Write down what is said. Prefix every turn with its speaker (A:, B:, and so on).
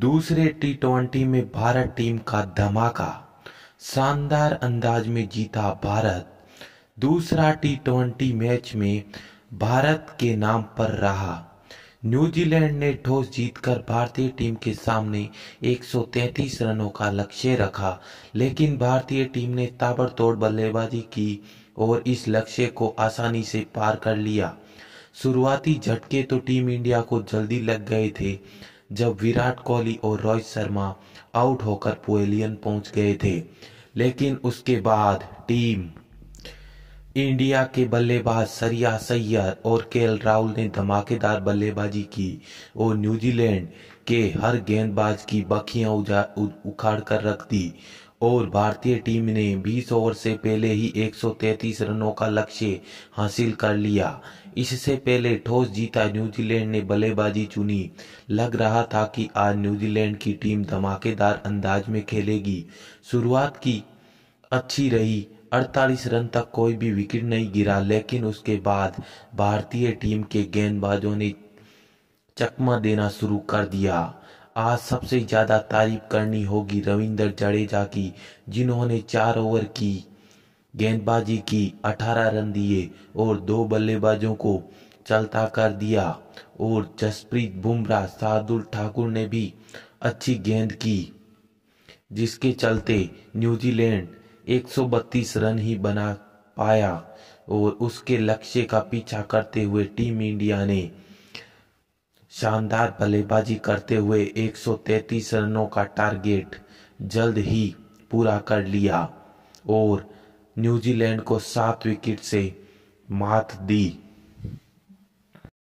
A: दूसरे टी में भारत टीम का धमाका शानदार अंदाज में जीता भारत दूसरा टी मैच में भारत के नाम पर रहा न्यूजीलैंड ने ठोस जीतकर भारतीय टीम के सामने 133 रनों का लक्ष्य रखा लेकिन भारतीय टीम ने ताबड़तोड़ बल्लेबाजी की और इस लक्ष्य को आसानी से पार कर लिया शुरुआती झटके तो टीम इंडिया को जल्दी लग गए थे जब विराट कोहली और रोहित शर्मा आउट होकर पवेलियन पहुंच गए थे लेकिन उसके बाद टीम इंडिया के बल्लेबाज सरिया सैयर और के राहुल ने धमाकेदार बल्लेबाजी की और न्यूजीलैंड के हर गेंदबाज की बखियां उखाड़ कर रख दी और भारतीय टीम ने 20 ओवर से पहले ही 133 रनों का लक्ष्य हासिल कर लिया इससे पहले ठोस जीता न्यूजीलैंड ने बल्लेबाजी चुनी लग रहा था कि आज न्यूजीलैंड की टीम धमाकेदार अंदाज में खेलेगी शुरुआत की अच्छी रही 48 रन तक कोई भी विकेट नहीं गिरा लेकिन उसके बाद भारतीय टीम के गेंदबाजों ने चकमा देना शुरू कर दिया आज सबसे ज़्यादा तारीफ करनी होगी रविंदर जडेजा की जिन्होंने चार ओवर की गेंदबाजी की 18 रन दिए और दो बल्लेबाजों को चलता कर दिया और जसप्रीत बुमराह शार्दुल ठाकुर ने भी अच्छी गेंद की जिसके चलते न्यूजीलैंड 132 रन ही बना पाया और उसके लक्ष्य का पीछा करते हुए टीम इंडिया ने शानदार बल्लेबाजी करते हुए 133 रनों का टारगेट जल्द ही पूरा कर लिया और न्यूजीलैंड को सात विकेट से मात दी